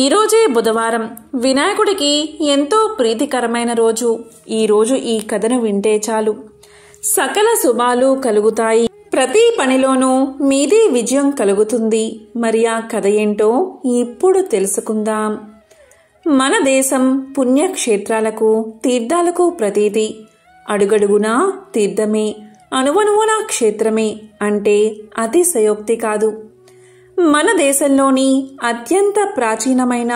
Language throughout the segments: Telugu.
ఈరోజే బుధవారం వినాయకుడికి ఎంతో ప్రీతికరమైన రోజు ఈరోజు ఈ కథను వింటే చాలు సకల శుభాలు కలుగుతాయి ప్రతి పనిలోనూ మీదే విజయం కలుగుతుంది మరి ఆ కథ ఏంటో ఇప్పుడు తెలుసుకుందాం మన దేశం పుణ్యక్షేత్రాలకు తీర్థాలకు ప్రతీది అడుగడుగునా తీర్థమే అనువనువునా క్షేత్రమే అంటే అతిశయోక్తి కాదు మన దేశంలోని అత్యంత ప్రాచీనమైన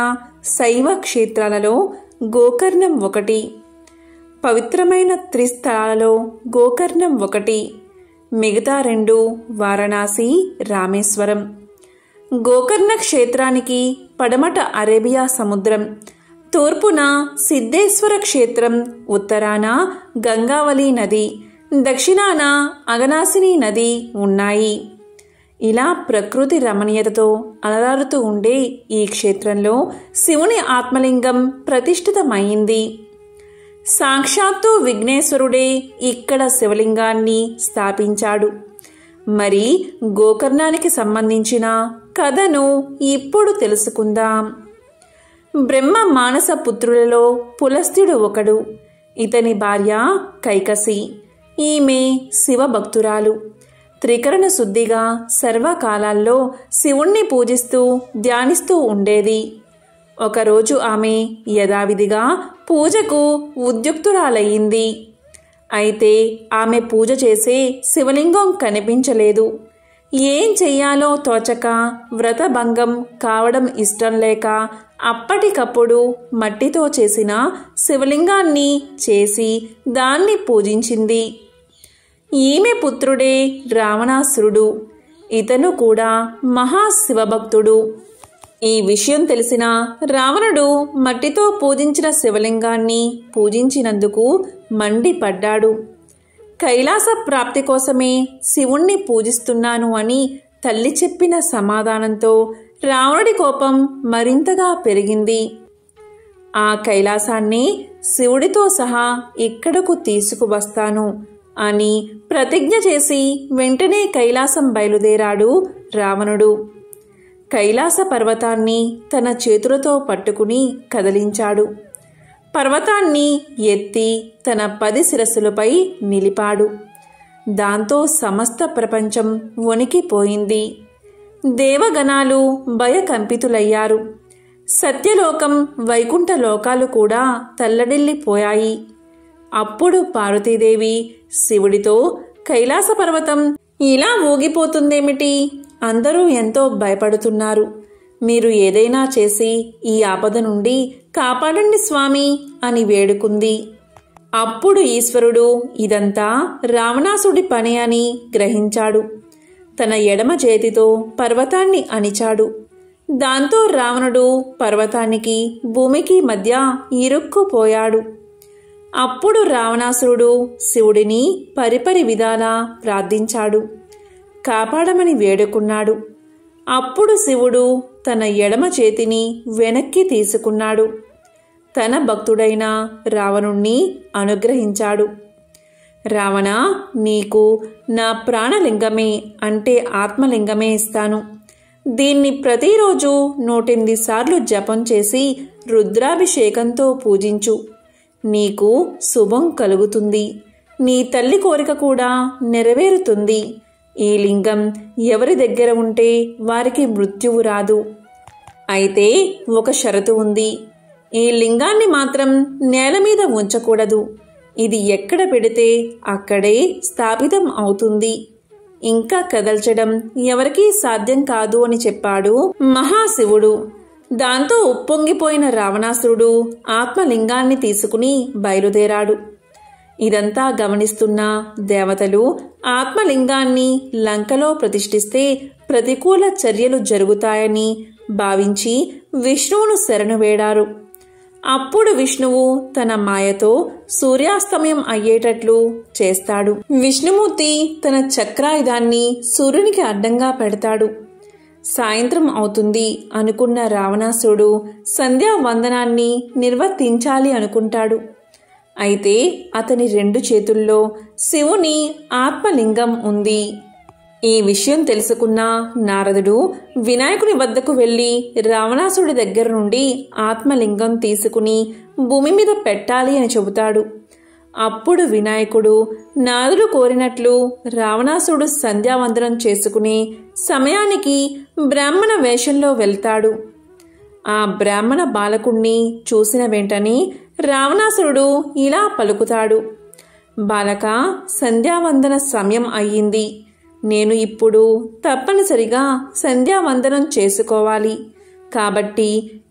శైవ క్షేత్రాలలో గోకర్ణం ఒకటి పవిత్రమైన త్రిస్థలాలలో గోకర్ణం ఒకటి మిగతా రెండు వారణాసి రామేశ్వరం గోకర్ణ క్షేత్రానికి పడమట అరేబియా సముద్రం తూర్పున సిద్ధేశ్వర క్షేత్రం ఉత్తరాన గంగావళి నది దక్షిణాన అగనాశిని నది ఉన్నాయి ఇలా ప్రకృతి రమణీయతతో అలరారుతూ ఉండే ఈ క్షేత్రంలో శివుని ఆత్మలింగం ప్రతిష్ఠితమైంది సాక్షాత్తు విఘ్నేశ్వరుడే ఇక్కడ శివలింగాన్ని స్థాపించాడు మరి గోకర్ణానికి సంబంధించిన కథను ఇప్పుడు తెలుసుకుందాం బ్రహ్మ మానస పుత్రులలో పులస్త్యుడు ఒకడు ఇతని భార్య కైకసి ఈమె శివభక్తురాలు త్రికరణ శుద్ధిగా సర్వకాలాల్లో శివుణ్ణి పూజిస్తూ ధ్యానిస్తూ ఉండేది ఒకరోజు ఆమె యథావిధిగా పూజకు ఉద్యుక్తురాలయ్యింది అయితే ఆమె పూజ చేసే శివలింగం కనిపించలేదు ఏం చెయ్యాలో తోచక వ్రతభంగం కావడం ఇష్టం లేక అప్పటికప్పుడు మట్టితో చేసిన శివలింగాన్ని చేసి దాన్ని పూజించింది ఈమె పుత్రుడే రావణాసురుడు ఇతను కూడా మహాశివభక్తుడు ఈ విషయం తెలిసిన రావణుడు మట్టితో పూజించిన శివలింగాన్ని పూజించినందుకు మండిపడ్డాడు కైలాస ప్రాప్తి కోసమే శివుణ్ణి పూజిస్తున్నాను అని తల్లి చెప్పిన సమాధానంతో రావణుడి కోపం మరింతగా పెరిగింది ఆ కైలాసాన్ని శివుడితో సహా ఇక్కడకు తీసుకువస్తాను అని ప్రతిజ్ఞ చేసి వెంటనే కైలాసం బయలుదేరాడు రావణుడు కైలాస పర్వతాన్ని తన చేతులతో పట్టుకుని కదిలించాడు పర్వతాన్ని ఎత్తి తన పది శిరస్సులపై నిలిపాడు దాంతో సమస్త ప్రపంచం వణికిపోయింది దేవగణాలు భయకంపితులయ్యారు సత్యలోకం వైకుంఠ లోకాలు కూడా తల్లడిల్లిపోయాయి అప్పుడు పార్వతీదేవి శివుడితో కైలాస పర్వతం ఇలా ఊగిపోతుందేమిటి అందరూ ఎంతో భయపడుతున్నారు మీరు ఏదైనా చేసి ఈ ఆపద నుండి కాపాడండి స్వామి అని వేడుకుంది అప్పుడు ఈశ్వరుడు ఇదంతా రావణాసుడి పని అని గ్రహించాడు తన ఎడమ చేతితో పర్వతాన్ని అణిచాడు దాంతో రావణుడు పర్వతానికి భూమికి మధ్య ఇరుక్కుపోయాడు అప్పుడు రావణాసురుడు శివుడిని పరిపరి విధాల ప్రార్థించాడు కాపాడమని వేడుకున్నాడు అప్పుడు శివుడు తన ఎడమ చేతిని వెనక్కి తీసుకున్నాడు తన భక్తుడైన రావణుణ్ణి అనుగ్రహించాడు రావణ నీకు నా ప్రాణలింగమే అంటే ఆత్మలింగమే ఇస్తాను దీన్ని ప్రతిరోజు నూటెనిమిది సార్లు జపం చేసి రుద్రాభిషేకంతో పూజించు నీకు శుభం కలుగుతుంది నీ తల్లి కోరిక కూడా నెరవేరుతుంది ఈ లింగం ఎవరి దగ్గర ఉంటే వారికి మృత్యువు రాదు అయితే ఒక షరతు ఉంది ఈ లింగాన్ని మాత్రం నేల మీద ఉంచకూడదు ఇది ఎక్కడ పెడితే అక్కడే స్థాపితం అవుతుంది ఇంకా కదల్చడం ఎవరికీ సాధ్యం కాదు అని చెప్పాడు మహాశివుడు దాంతో ఉప్పొంగిపోయిన రావణాసురుడు ఆత్మలింగాన్ని తీసుకుని బయలుదేరాడు ఇదంతా గమనిస్తున్న దేవతలు ఆత్మలింగాన్ని లంకలో ప్రతిష్ఠిస్తే ప్రతికూల చర్యలు జరుగుతాయని భావించి విష్ణువును శరణు వేడారు అప్పుడు విష్ణువు తన మాయతో సూర్యాస్తమయం అయ్యేటట్లు చేస్తాడు విష్ణుమూర్తి తన చక్రాయుధాన్ని సూర్యునికి అడ్డంగా పెడతాడు సాయంత్రం అవుతుంది అనుకున్న రావణాసుడు వందనాన్ని నిర్వర్తించాలి అనుకుంటాడు అయితే అతని రెండు చేతుల్లో శివుని ఆత్మలింగం ఉంది ఈ విషయం తెలుసుకున్న నారదుడు వినాయకుని వద్దకు వెళ్ళి రావణాసుడి దగ్గర నుండి ఆత్మలింగం తీసుకుని భూమి మీద పెట్టాలి అని చెబుతాడు అప్పుడు వినాయకుడు నారదుడు కోరినట్లు రావణాసుడు సంధ్యావందనం చేసుకుని సమయానికి బ్రాహ్మణ వేషంలో వెళ్తాడు ఆ బ్రాహ్మణ బాలకుణ్ణి చూసిన వెంటనే రావణాసురుడు ఇలా పలుకుతాడు బాలక సంధ్యావందన సమయం అయ్యింది నేను ఇప్పుడు తప్పనిసరిగా సంధ్యావందనం చేసుకోవాలి కాబట్టి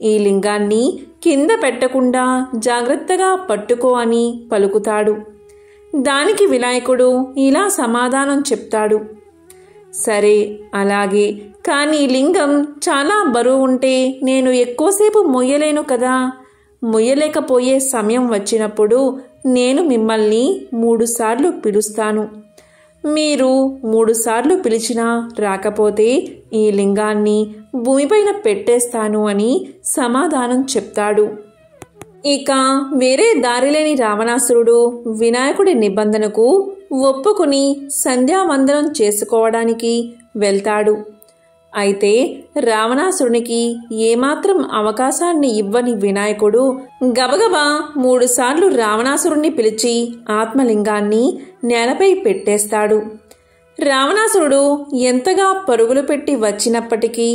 ఈ లింగాన్ని కింద పెట్టకుండా జాగ్రత్తగా పట్టుకో అని పలుకుతాడు దానికి వినాయకుడు ఇలా సమాధానం చెప్తాడు సరే అలాగే కానీ లింగం చాలా బరువు ఉంటే నేను ఎక్కువసేపు మొయ్యలేను కదా మొయ్యలేకపోయే సమయం వచ్చినప్పుడు నేను మిమ్మల్ని మూడుసార్లు పిలుస్తాను మీరు మూడుసార్లు పిలిచినా రాకపోతే ఈ లింగాన్ని భూమిపైన పెట్టేస్తాను అని సమాధానం చెప్తాడు ఇక వేరే దారిలేని రావణాసురుడు వినాయకుడి నిబంధనకు ఒప్పుకుని సంధ్యావందనం చేసుకోవడానికి వెళ్తాడు అయితే రావణాసురునికి ఏమాత్రం అవకాశాన్ని ఇవ్వని వినాయకుడు గబగబా మూడుసార్లు రావణాసురుణ్ణి పిలిచి ఆత్మలింగాన్ని నేలపై పెట్టేస్తాడు రావణాసురుడు ఎంతగా పరుగులు పెట్టి వచ్చినప్పటికీ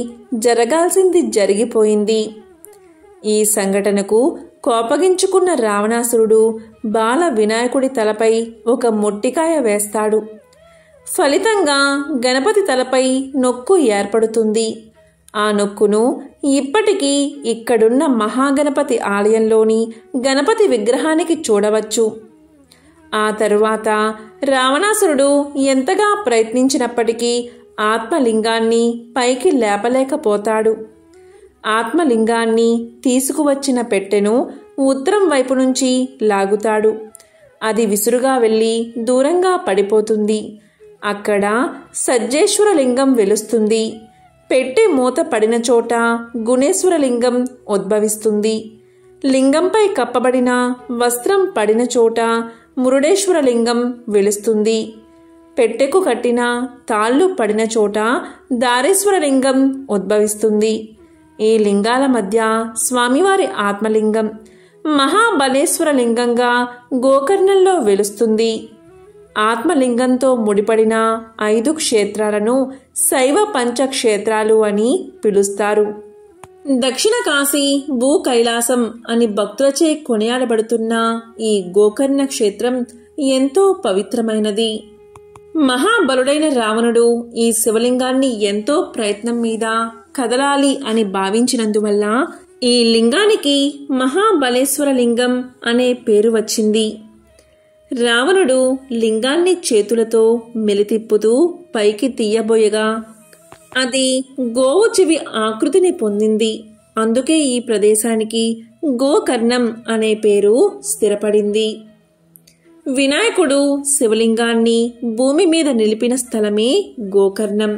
జరగాల్సింది జరిగిపోయింది ఈ సంఘటనకు కోపగించుకున్న రావణాసురుడు బాల వినాయకుడి తలపై ఒక మొట్టికాయ వేస్తాడు ఫలితంగా గణపతి తలపై నొక్కు ఏర్పడుతుంది ఆ నొక్కును ఇప్పటికీ ఇక్కడున్న మహాగణపతి ఆలయంలోని గణపతి విగ్రహానికి చూడవచ్చు ఆ తరువాత రావణాసురుడు ఎంతగా ప్రయత్నించినప్పటికీ ఆత్మలింగాన్ని పైకి లేపలేకపోతాడు ఆత్మలింగాన్ని తీసుకువచ్చిన పెట్టెను ఉత్తరం వైపు నుంచి లాగుతాడు అది విసురుగా వెళ్ళి దూరంగా పడిపోతుంది అక్కడ సజ్జేశ్వరలింగం వెలుస్తుంది పెట్టె మూత పడిన చోట గుణేశ్వరలింగం ఉద్భవిస్తుంది లింగంపై కప్పబడిన వస్త్రం పడిన చోట మురుడేశ్వరలింగం వెలుస్తుంది పెట్టెకు కట్టిన తాళ్ళు పడిన చోట దారేశ్వరలింగం ఉద్భవిస్తుంది ఈ లింగాల మధ్య స్వామివారి ఆత్మలింగం మహాబలేశ్వర లింగంగా గోకర్ణంలో వెలుస్తుంది ఆత్మలింగంతో ముడిపడిన ఐదు క్షేత్రాలను శైవ పంచక్షేత్రాలు అని పిలుస్తారు దక్షిణ కాశీ భూ కైలాసం అని భక్తులచే కొనియాడబడుతున్న ఈ గోకర్ణ క్షేత్రం ఎంతో పవిత్రమైనది మహాబలుడైన రావణుడు ఈ శివలింగాన్ని ఎంతో ప్రయత్నం మీద కదలాలి అని భావించినందువల్ల ఈ లింగానికి మహాబలేశ్వర లింగం అనే పేరు వచ్చింది రావణుడు లింగాన్ని చేతులతో మెలితిప్పుతూ పైకి తీయబోయగా అది గోవు చెవి ఆకృతిని పొందింది అందుకే ఈ ప్రదేశానికి గోకర్ణం అనే పేరు స్థిరపడింది వినాయకుడు శివలింగాన్ని భూమి మీద నిలిపిన స్థలమే గోకర్ణం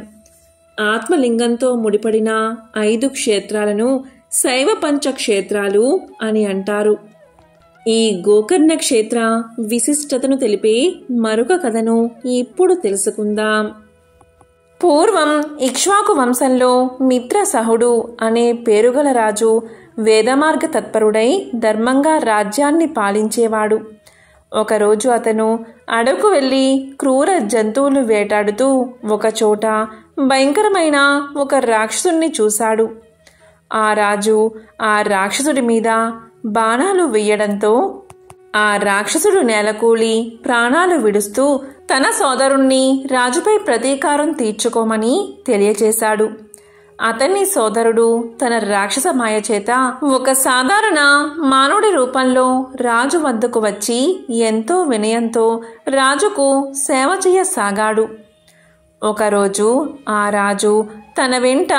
ఆత్మలింగంతో ముడిపడిన ఐదు క్షేత్రాలను శైవ పంచ క్షేత్రాలు అని అంటారు ఈ గోకర్ణ క్షేత్ర విశిష్టతను తెలిపే మరొక కథను ఇప్పుడు తెలుసుకుందాం పూర్వం ఇక్ష్వాకు వంశంలో మిత్ర సహుడు అనే పేరుగల రాజు వేదమార్గ తత్పరుడై ధర్మంగా రాజ్యాన్ని పాలించేవాడు ఒకరోజు అతను అడవుకు వెళ్ళి క్రూర జంతువులు వేటాడుతూ ఒకచోట భయంకరమైన ఒక రాక్షసుణ్ణి చూశాడు ఆ రాజు ఆ రాక్షసుడి మీద బాణాలు వెయ్యడంతో ఆ రాక్షసుడు నేలకూలి ప్రాణాలు విడుస్తూ తన సోదరుణ్ణి రాజుపై ప్రతీకారం తీర్చుకోమని తెలియచేశాడు అతని సోదరుడు తన రాక్షస మాయ చేత ఒక సాధారణ మానవుడి రూపంలో రాజు వద్దకు వచ్చి ఎంతో వినయంతో రాజుకు సేవ చేయసాగాడు ఒకరోజు ఆ రాజు తన వెంట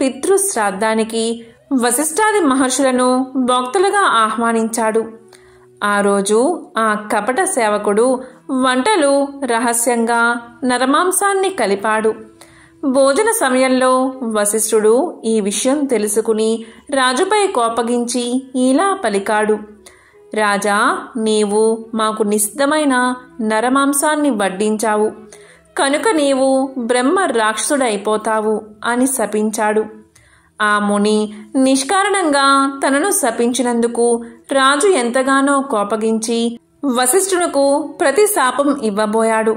పితృశ్రాద్ధానికి వశిష్ఠాది మహర్షులను భక్తులుగా ఆహ్వానించాడు ఆ రోజు ఆ కపట సేవకుడు వంటలు రహస్యంగా నరమాంసాన్ని కలిపాడు భోజన సమయంలో వశిష్ఠుడు ఈ విషయం తెలుసుకుని రాజుపై కోపగించి ఇలా పలికాడు రాజా నీవు మాకు నిశ్చితమైన నరమాంసాన్ని వడ్డించావు కనుక నీవు బ్రహ్మ రాక్షసుడైపోతావు అని శపించాడు ఆ ముని నిష్కారణంగా తనను శపించినందుకు రాజు ఎంతగానో కోపగించి వశిష్ఠునకు ప్రతి శాపం ఇవ్వబోయాడు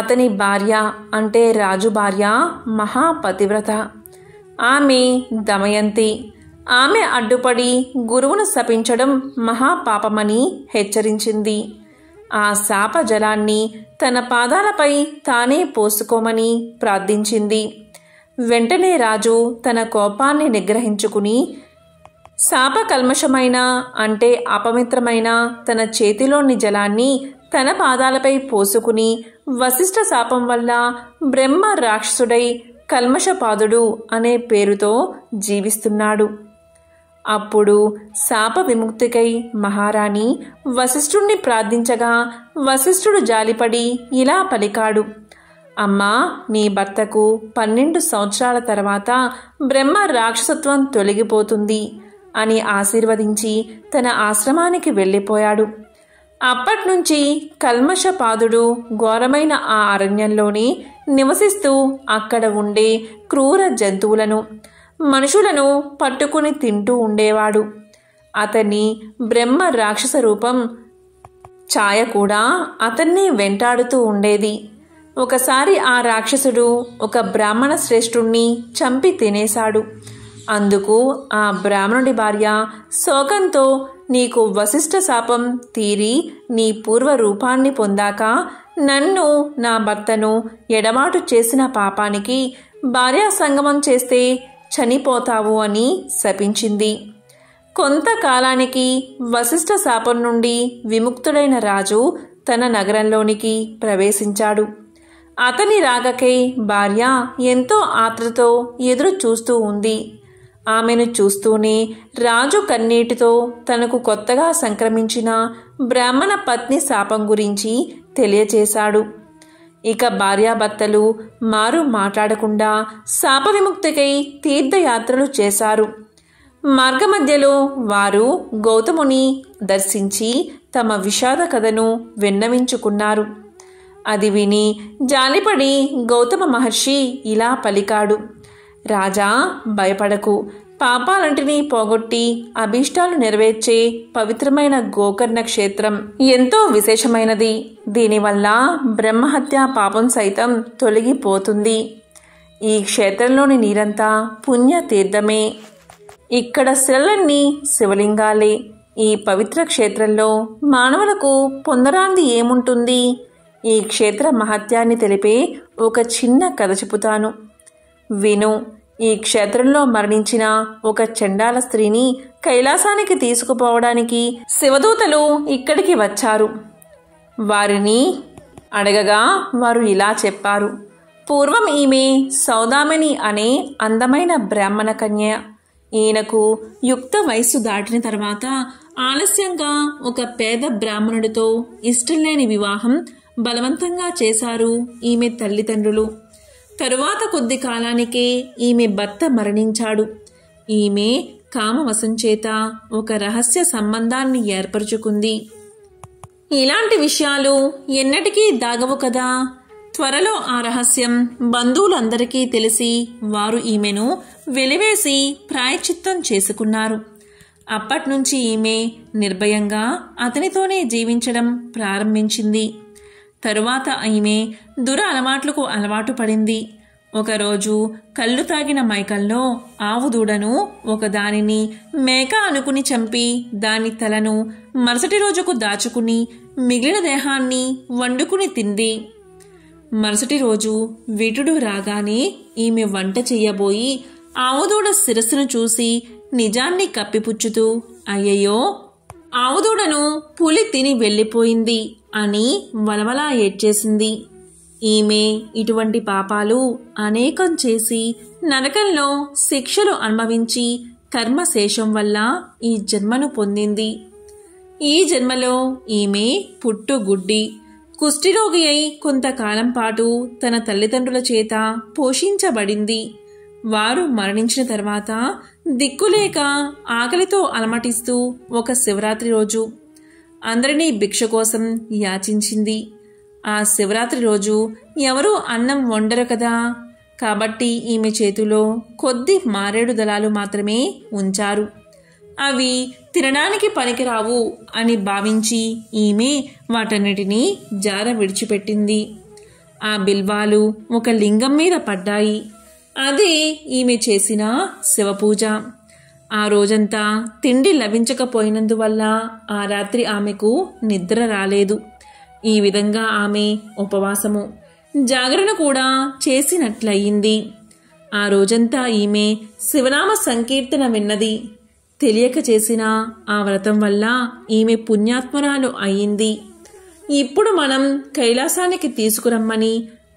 అతని భార్య అంటే రాజు భార్య మహాపతివ్రత ఆమె దమయంతి ఆమె అడ్డుపడి గురువును శపించడం మహాపాపమని హెచ్చరించింది ఆ శాప జలాన్ని తన పాదాలపై తానే పోసుకోమని ప్రార్థించింది వెంటనే రాజు తన కోపాన్ని నిగ్రహించుకుని శాపకల్మషమైన అంటే అపమిత్రమైన తన చేతిలోని జలాన్ని తన పాదాలపై పోసుకుని వశిష్ట శాపం వల్ల బ్రహ్మ రాక్షసుడై కల్మషపాదుడు అనే పేరుతో జీవిస్తున్నాడు అప్పుడు శాప విముక్తికై మహారాణి వశిష్ఠుణ్ణి ప్రార్థించగా వశిష్ఠుడు జాలిపడి ఇలా పలికాడు అమ్మా నీ భర్తకు పన్నెండు సంవత్సరాల తర్వాత బ్రహ్మ రాక్షసత్వం తొలగిపోతుంది అని ఆశీర్వదించి తన ఆశ్రమానికి వెళ్ళిపోయాడు అప్పట్నుంచి కల్మషపాదుడు ఘోరమైన ఆ అరణ్యంలోనే నివసిస్తూ అక్కడ ఉండే క్రూర జంతువులను మనుషులను పట్టుకుని తింటూ ఉండేవాడు అతని బ్రహ్మ రాక్షస రూపం ఛాయ కూడా అతన్ని వెంటాడుతూ ఉండేది ఒకసారి ఆ రాక్షసుడు ఒక బ్రాహ్మణ శ్రేష్ఠుణ్ణి చంపి తినేశాడు అందుకు ఆ బ్రాహ్మణుడి భార్య శోకంతో నీకు వశిష్ట శాపం తీరి నీ పూర్వ రూపాన్ని పొందాక నన్ను నా భర్తను ఎడమాటు చేసిన పాపానికి భార్యా సంగమం చేస్తే చనిపోతావు అని శపించింది కొంతకాలానికి వశిష్ఠ శాపం నుండి విముక్తుడైన రాజు తన నగరంలోనికి ప్రవేశించాడు అతని రాగకై భార్య ఎంతో ఆత్రతో ఎదురు చూస్తూ ఉంది ఆమెను చూస్తూనే రాజు కన్నీటితో తనకు కొత్తగా సంక్రమించిన బ్రాహ్మణ పత్ని శాపం గురించి తెలియచేశాడు ఇక భార్యాభర్తలు మారు మాట్లాడకుండా శాప విముక్తికై తీర్థయాత్రలు చేశారు మార్గమధ్యలో వారు గౌతముని దర్శించి తమ విషాద కథను విన్నవించుకున్నారు అది విని జాలిపడి గౌతమ మహర్షి ఇలా పలికాడు రాజా భయపడకు పాపాలంటిని పోగొట్టి అభీష్టాలు నెరవేర్చే పవిత్రమైన గోకర్ణ క్షేత్రం ఎంతో విశేషమైనది దీనివల్ల బ్రహ్మహత్య పాపం సైతం తొలగిపోతుంది ఈ క్షేత్రంలోని నీరంతా పుణ్యతీర్థమే ఇక్కడ శిలలన్నీ శివలింగాలే ఈ పవిత్ర క్షేత్రంలో మానవులకు పొందరాంది ఏముంటుంది ఈ క్షేత్ర మహత్యాన్ని తెలిపే ఒక చిన్న కథ చెబుతాను విను ఈ క్షేత్రంలో మరణించిన ఒక చండాల స్త్రీని కైలాసానికి తీసుకుపోవడానికి శివదూతలు ఇక్కడికి వచ్చారు వారిని అడగగా వారు ఇలా చెప్పారు పూర్వం ఈమె సౌదామిని అనే అందమైన బ్రాహ్మణ కన్య ఈయనకు యుక్త వయస్సు దాటిన తర్వాత ఆలస్యంగా ఒక పేద బ్రాహ్మణుడితో ఇష్టం లేని వివాహం బలవంతంగా చేశారు ఈమె తల్లిదండ్రులు తరువాత కొద్ది కాలానికే ఈమె భర్త మరణించాడు ఈమె కామవశం చేత ఒక రహస్య సంబంధాన్ని ఏర్పరచుకుంది ఇలాంటి విషయాలు ఎన్నటికీ దాగవు కదా త్వరలో ఆ రహస్యం బంధువులందరికీ తెలిసి వారు ఈమెను వెలివేసి ప్రాయచిత్తం చేసుకున్నారు అప్పట్నుంచి ఈమె నిర్భయంగా అతనితోనే జీవించడం ప్రారంభించింది తరువాత ఆమె దుర అలవాట్లకు అలవాటు పడింది ఒకరోజు కళ్ళు తాగిన మైకల్లో ఆవుదూడను ఒక ఒకదానిని మేక అనుకుని చంపి దాని తలను మరుసటి రోజుకు దాచుకుని మిగిలిన దేహాన్ని వండుకుని తింది మరుసటి రోజు విటుడు రాగానే ఈమె వంట చెయ్యబోయి ఆవుదూడ శిరస్సును చూసి నిజాన్ని కప్పిపుచ్చుతూ అయ్యయ్యో ఆవుదూడను పులి తిని వెళ్ళిపోయింది అని వలవలా ఏడ్చేసింది ఈమె ఇటువంటి పాపాలు అనేకం చేసి నరకంలో శిక్షలు అనుభవించి కర్మశేషం వల్ల ఈ జన్మను పొందింది ఈ జన్మలో ఈమె పుట్టుగుడ్డి కుష్ఠిరోగి అయి కొంతకాలం పాటు తన తల్లిదండ్రుల చేత పోషించబడింది వారు మరణించిన తర్వాత దిక్కులేక ఆకలితో అలమటిస్తూ ఒక శివరాత్రి రోజు అందరినీ భిక్ష కోసం యాచించింది ఆ శివరాత్రి రోజు ఎవరూ అన్నం వండరు కదా కాబట్టి ఈమె చేతిలో కొద్ది మారేడు దళాలు మాత్రమే ఉంచారు అవి తినడానికి పనికిరావు అని భావించి ఈమె వాటన్నిటినీ జార విడిచిపెట్టింది ఆ బిల్వాలు ఒక లింగం మీద పడ్డాయి అదే ఈమె చేసిన శివపూజ ఆ రోజంతా తిండి లభించకపోయినందువల్ల ఆ రాత్రి ఆమెకు నిద్ర రాలేదు ఈ విధంగా ఆమె ఉపవాసము జాగరణ కూడా చేసినట్లయింది ఆ రోజంతా ఈమె శివనామ సంకీర్తన విన్నది తెలియక చేసిన ఆ వ్రతం వల్ల ఈమె పుణ్యాత్మరాలు అయింది ఇప్పుడు మనం కైలాసానికి తీసుకురమ్మని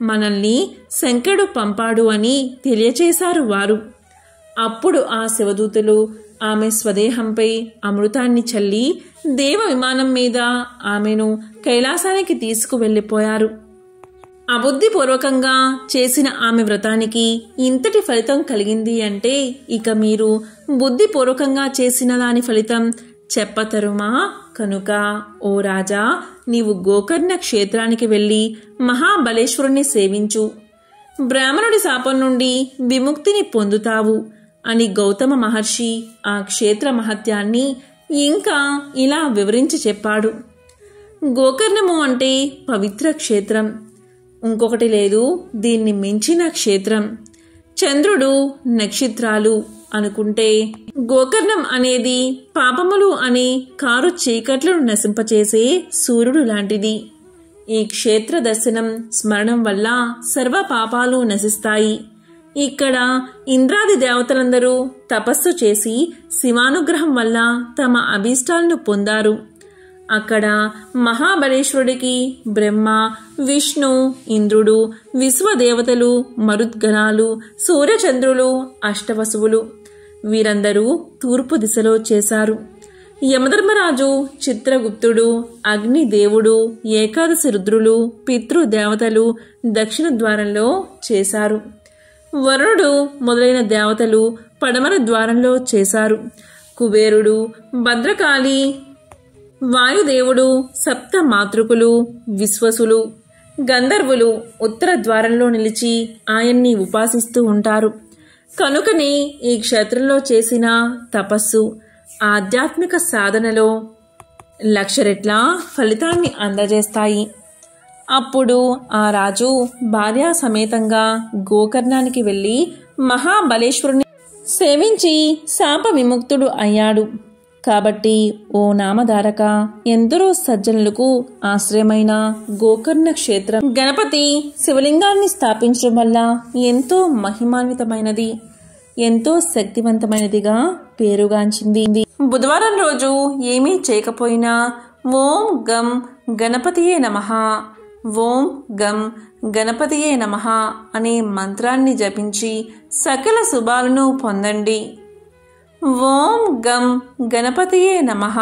మనల్ని శంకరుడు పంపాడు అని తెలియచేశారు వారు అప్పుడు ఆ శివదూతలు ఆమె స్వదేహంపై అమృతాన్ని చల్లి దేవ విమానం మీద ఆమెను కైలాసానికి తీసుకువెళ్ళిపోయారు అబుద్ధిపూర్వకంగా చేసిన ఆమె వ్రతానికి ఇంతటి ఫలితం కలిగింది అంటే ఇక మీరు బుద్ధిపూర్వకంగా చేసిన దాని ఫలితం చెప్పతరుమా కనుక ఓ రాజా నీవు గోకర్ణ క్షేత్రానికి వెళ్ళి మహాబలేశ్వరుణ్ణి సేవించు బ్రాహ్మణుడి శాపం నుండి విముక్తిని పొందుతావు అని గౌతమ మహర్షి ఆ క్షేత్ర మహత్యాన్ని ఇంకా ఇలా వివరించి చెప్పాడు గోకర్ణము అంటే పవిత్ర క్షేత్రం ఇంకొకటి లేదు దీన్ని మించిన క్షేత్రం చంద్రుడు నక్షత్రాలు అనుకుంటే గోకర్ణం అనేది పాపములు అని కారు చీకట్లను నశింపచేసే సూర్యుడు లాంటిది ఈ క్షేత్ర దర్శనం స్మరణం వల్ల సర్వ పాపాలు నశిస్తాయి ఇక్కడ ఇంద్రాది దేవతలందరూ తపస్సు చేసి శివానుగ్రహం వల్ల తమ అభీష్టాలను పొందారు అక్కడ మహాబలేశ్వరుడికి బ్రహ్మ విష్ణు ఇంద్రుడు విశ్వదేవతలు మరుద్గణాలు సూర్యచంద్రులు అష్టవసువులు వీరందరూ తూర్పు దిశలో చేశారు యమధర్మరాజు చిత్రగుప్తుడు అగ్నిదేవుడు ఏకాదశి రుద్రులు పితృదేవతలు దక్షిణ ద్వారంలో చేశారు వరుణుడు మొదలైన దేవతలు పడమర ద్వారంలో చేశారు కుబేరుడు భద్రకాళి వాయుదేవుడు సప్త మాతృకులు విశ్వసులు గంధర్వులు ఉత్తర ద్వారంలో నిలిచి ఆయన్ని ఉపాసిస్తూ ఉంటారు కనుకని ఈ క్షేత్రంలో చేసిన తపస్సు ఆధ్యాత్మిక సాధనలో లక్ష రెట్ల ఫలితాన్ని అందజేస్తాయి అప్పుడు ఆ రాజు భార్యా సమేతంగా గోకర్ణానికి వెళ్ళి మహాబలేశ్వరుని సేవించి శాప విముక్తుడు అయ్యాడు కాబట్టి ఓ నామధారక ఎందరో సజ్జనులకు ఆశ్రయమైన గోకర్ణ క్షేత్రం గణపతి శివలింగాన్ని స్థాపించడం వల్ల ఎంతో మహిమాన్వితమైనది ఎంతో శక్తివంతమైనదిగా పేరుగాంచింది బుధవారం రోజు ఏమీ చేయకపోయినా ఓం గం గణపతియే నమ ఓం గం గణపతియే నమ అనే మంత్రాన్ని జపించి సకల శుభాలను పొందండి ఓం గం గణపతియే నమ